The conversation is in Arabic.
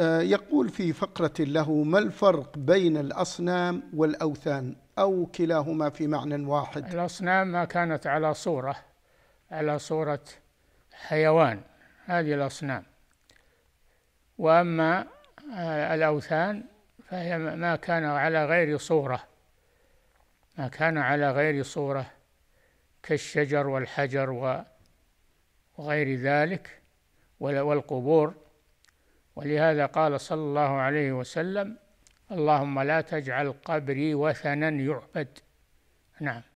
آه، يقول في فقرة له ما الفرق بين الأصنام والأوثان أو كلاهما في معنى واحد الأصنام ما كانت على صورة على صورة حيوان هذه الأصنام وأما آه، الأوثان فهي ما كان على غير صورة ما كان على غير صورة كالشجر والحجر وغير ذلك والقبور ولهذا قال صلى الله عليه وسلم اللهم لا تجعل قبري وثنا يعبد نعم